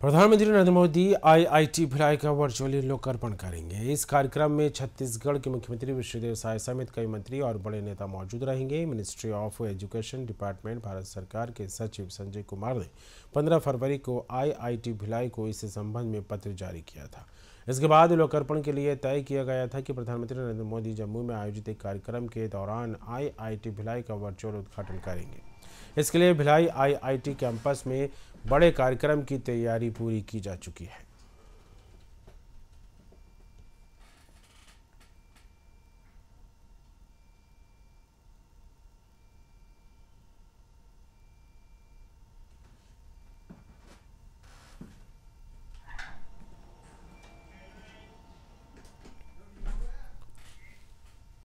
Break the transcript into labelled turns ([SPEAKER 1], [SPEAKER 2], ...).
[SPEAKER 1] प्रधानमंत्री नरेंद्र मोदी आईआईटी भिलाई का वर्चुअली लोकार्पण करेंगे इस कार्यक्रम में छत्तीसगढ़ के मुख्यमंत्री विष्णुदेव साय समेत कई मंत्री और बड़े नेता मौजूद रहेंगे ministry of education department Bharat सरकार के सचिव संजय कुमार ने 15 फरवरी को आईआईटी भिलाई को इस संबंध में पत्र जारी किया था इसके बाद लोकार्पण के लिए तय किया गया था कि प्रधानमंत्री नरेंद्र मोदी जम्मू में आयोजित एक कार्यक्रम के दौरान आई भिलाई का वर्चुअल उद्घाटन करेंगे इसके लिए भिलाई आईआईटी कैंपस में बड़े कार्यक्रम की तैयारी पूरी की जा चुकी है